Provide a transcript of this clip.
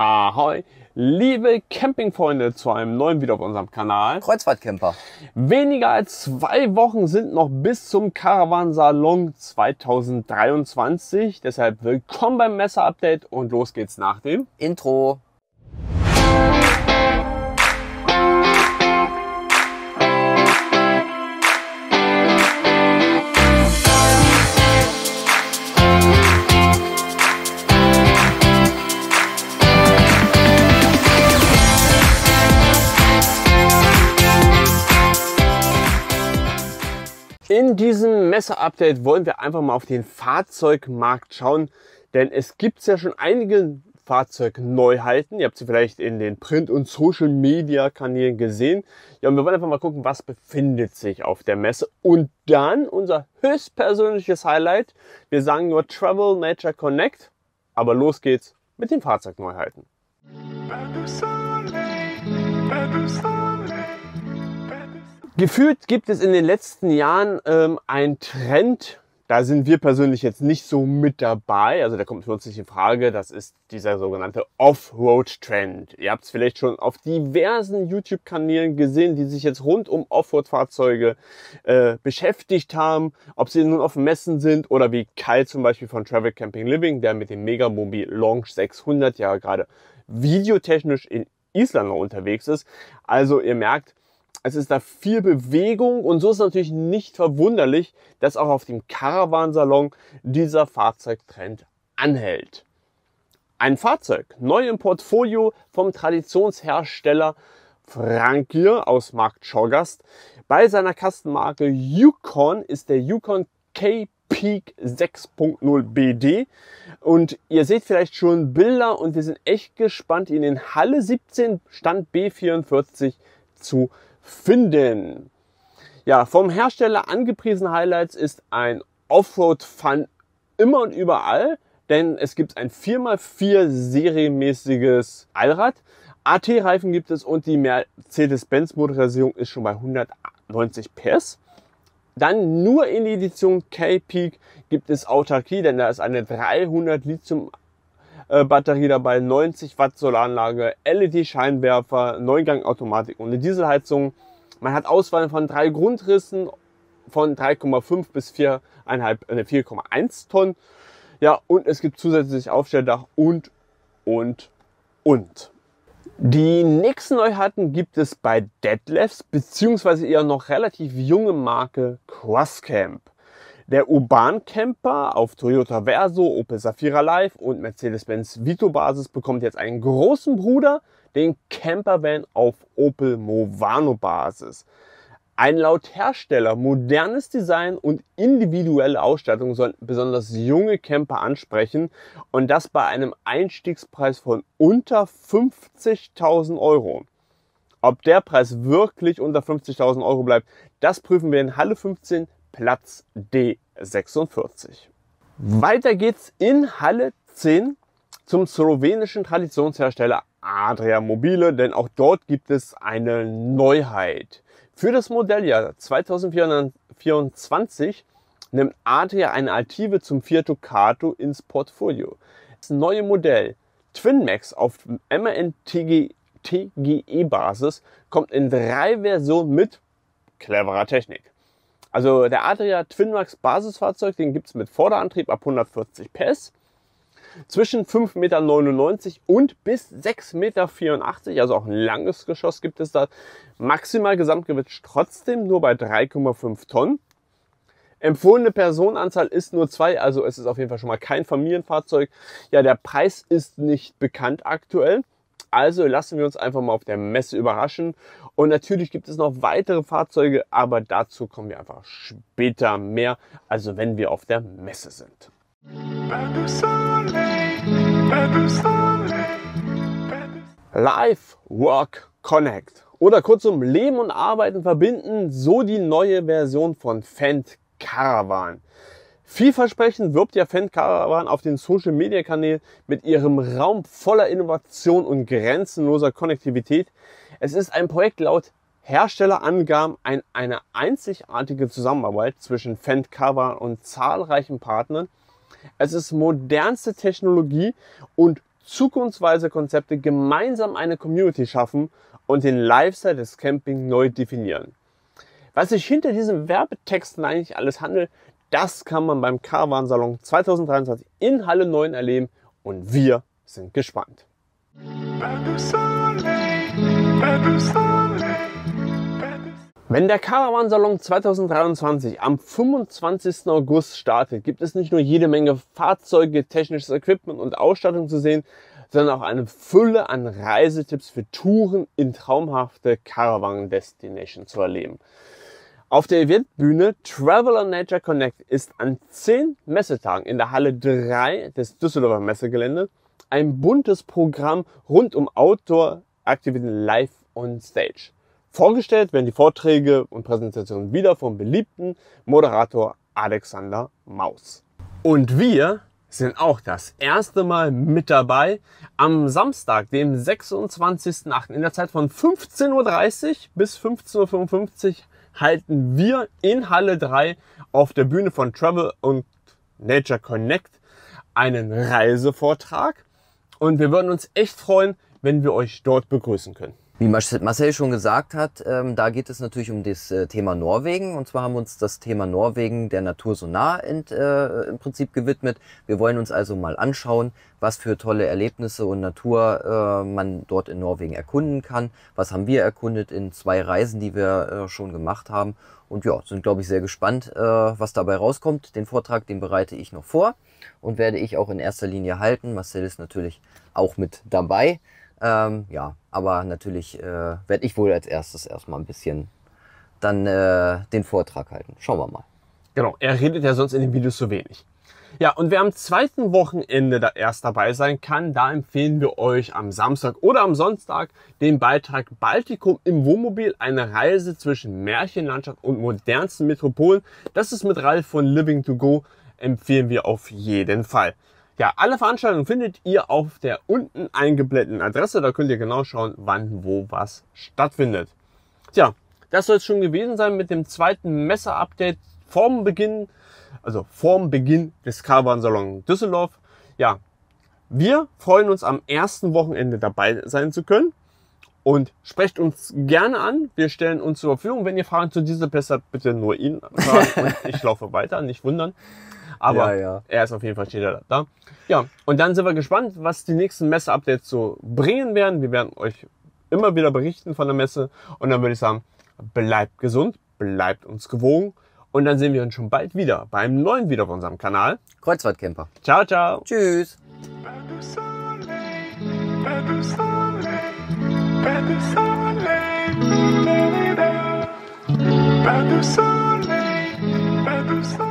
Ahoi, liebe Campingfreunde, zu einem neuen Video auf unserem Kanal. Kreuzfahrtcamper. Weniger als zwei Wochen sind noch bis zum Caravansalon 2023. Deshalb willkommen beim Messer-Update und los geht's nach dem Intro. In diesem messe update wollen wir einfach mal auf den Fahrzeugmarkt schauen, denn es gibt ja schon einige Fahrzeugneuheiten. Ihr habt sie vielleicht in den Print- und Social-Media-Kanälen gesehen. Ja, und wir wollen einfach mal gucken, was befindet sich auf der Messe. Und dann unser höchstpersönliches Highlight. Wir sagen nur Travel Nature Connect, aber los geht's mit den Fahrzeugneuheiten. Bei Gefühlt gibt es in den letzten Jahren ähm, einen Trend, da sind wir persönlich jetzt nicht so mit dabei. Also da kommt für uns nicht in Frage. Das ist dieser sogenannte offroad trend Ihr habt es vielleicht schon auf diversen YouTube-Kanälen gesehen, die sich jetzt rund um offroad fahrzeuge äh, beschäftigt haben. Ob sie nun auf Messen sind oder wie Kyle zum Beispiel von Travel Camping Living, der mit dem Megamobi Launch 600 ja gerade videotechnisch in Island noch unterwegs ist. Also ihr merkt, es ist da viel Bewegung und so ist natürlich nicht verwunderlich, dass auch auf dem Caravan-Salon dieser Fahrzeugtrend anhält. Ein Fahrzeug, neu im Portfolio vom Traditionshersteller Frankier aus Markt Schorgast. Bei seiner Kastenmarke Yukon ist der Yukon K Peak 6.0 BD. Und ihr seht vielleicht schon Bilder und wir sind echt gespannt, ihn in Halle 17 Stand B44 zu sehen finden. Ja, vom Hersteller angepriesen Highlights ist ein Offroad-Fun immer und überall, denn es gibt ein 4x4 serienmäßiges Allrad. AT-Reifen gibt es und die Mercedes-Benz-Motorisierung ist schon bei 190 PS. Dann nur in Edition K-Peak gibt es Autarkie, denn da ist eine 300 Lithium äh, Batterie dabei, 90 Watt Solaranlage, LED-Scheinwerfer, Neungang-Automatik und eine Dieselheizung. Man hat Auswahl von drei Grundrissen von 3,5 bis 4,1 äh, ne, Tonnen. Ja, und es gibt zusätzlich Aufstelldach und, und, und. Die nächsten Neuheiten gibt es bei Deadlefts, beziehungsweise eher noch relativ junge Marke Crosscamp. Der Urban Camper auf Toyota Verso, Opel Safira Live und Mercedes-Benz Vito Basis bekommt jetzt einen großen Bruder, den Campervan auf Opel Movano Basis. Ein laut Hersteller modernes Design und individuelle Ausstattung sollen besonders junge Camper ansprechen und das bei einem Einstiegspreis von unter 50.000 Euro. Ob der Preis wirklich unter 50.000 Euro bleibt, das prüfen wir in Halle 15 Platz D46. Weiter geht's in Halle 10 zum slowenischen Traditionshersteller Adria Mobile, denn auch dort gibt es eine Neuheit. Für das Modelljahr 2024 nimmt Adria eine Altive zum Fiat Ducato ins Portfolio. Das neue Modell Twinmax auf MAN-TGE-Basis kommt in drei Versionen mit cleverer Technik. Also der Adria Twinmax Basisfahrzeug, den gibt es mit Vorderantrieb ab 140 PS. Zwischen 5,99 Meter und bis 6,84 Meter, also auch ein langes Geschoss gibt es da. Maximal Gesamtgewicht trotzdem nur bei 3,5 Tonnen. Empfohlene Personenanzahl ist nur zwei, also es ist auf jeden Fall schon mal kein Familienfahrzeug. Ja, der Preis ist nicht bekannt aktuell. Also lassen wir uns einfach mal auf der Messe überraschen. Und natürlich gibt es noch weitere Fahrzeuge, aber dazu kommen wir einfach später mehr, also wenn wir auf der Messe sind. Live Work Connect oder kurzum Leben und Arbeiten verbinden, so die neue Version von Fendt Caravan. Vielversprechend wirbt ja Fan Caravan auf den Social Media Kanälen mit ihrem Raum voller Innovation und grenzenloser Konnektivität. Es ist ein Projekt laut Herstellerangaben ein, eine einzigartige Zusammenarbeit zwischen Fan Caravan und zahlreichen Partnern. Es ist modernste Technologie und zukunftsweise Konzepte gemeinsam eine Community schaffen und den Lifestyle des Camping neu definieren. Was sich hinter diesen Werbetexten eigentlich alles handelt, das kann man beim Caravan Salon 2023 in Halle 9 erleben und wir sind gespannt. Wenn der Caravan Salon 2023 am 25. August startet, gibt es nicht nur jede Menge Fahrzeuge, technisches Equipment und Ausstattung zu sehen, sondern auch eine Fülle an Reisetipps für Touren in traumhafte Caravan Destination zu erleben. Auf der Eventbühne Travel on Nature Connect ist an zehn Messetagen in der Halle 3 des Düsseldorfer Messegelände ein buntes Programm rund um Outdoor-Aktivitäten live on Stage. Vorgestellt werden die Vorträge und Präsentationen wieder vom beliebten Moderator Alexander Maus. Und wir sind auch das erste Mal mit dabei am Samstag, dem 26.08. in der Zeit von 15.30 Uhr bis 15.55 Uhr halten wir in Halle 3 auf der Bühne von Travel und Nature Connect einen Reisevortrag und wir würden uns echt freuen, wenn wir euch dort begrüßen können. Wie Marcel schon gesagt hat, ähm, da geht es natürlich um das äh, Thema Norwegen. Und zwar haben wir uns das Thema Norwegen der Natur so nah ent, äh, im Prinzip gewidmet. Wir wollen uns also mal anschauen, was für tolle Erlebnisse und Natur äh, man dort in Norwegen erkunden kann. Was haben wir erkundet in zwei Reisen, die wir äh, schon gemacht haben. Und ja, sind, glaube ich, sehr gespannt, äh, was dabei rauskommt. Den Vortrag, den bereite ich noch vor und werde ich auch in erster Linie halten. Marcel ist natürlich auch mit dabei. Ähm, ja, aber natürlich äh, werde ich wohl als erstes erstmal ein bisschen dann äh, den Vortrag halten. Schauen wir mal. Genau, er redet ja sonst in den Videos so wenig. Ja, und wer am zweiten Wochenende da erst dabei sein kann, da empfehlen wir euch am Samstag oder am Sonntag den Beitrag Baltikum im Wohnmobil, eine Reise zwischen Märchenlandschaft und modernsten Metropolen. Das ist mit Ralf von Living to Go, empfehlen wir auf jeden Fall. Ja, alle Veranstaltungen findet ihr auf der unten eingeblendeten Adresse. Da könnt ihr genau schauen, wann, wo, was stattfindet. Tja, das soll es schon gewesen sein mit dem zweiten Messer-Update vorm Beginn, also vorm Beginn des Caravan Salon Düsseldorf. Ja, wir freuen uns am ersten Wochenende dabei sein zu können und sprecht uns gerne an. Wir stellen uns zur Verfügung. Wenn ihr Fragen zu dieser Pässe habt, bitte nur ihn fragen und ich laufe weiter, nicht wundern. Aber ja, ja. er ist auf jeden Fall steht er da. Ja, und dann sind wir gespannt, was die nächsten Messe-Updates so bringen werden. Wir werden euch immer wieder berichten von der Messe. Und dann würde ich sagen, bleibt gesund, bleibt uns gewogen. Und dann sehen wir uns schon bald wieder bei einem neuen Video auf unserem Kanal. Kreuzfahrtcamper. Ciao, ciao. Tschüss. Pas de soleil, pas de soleil.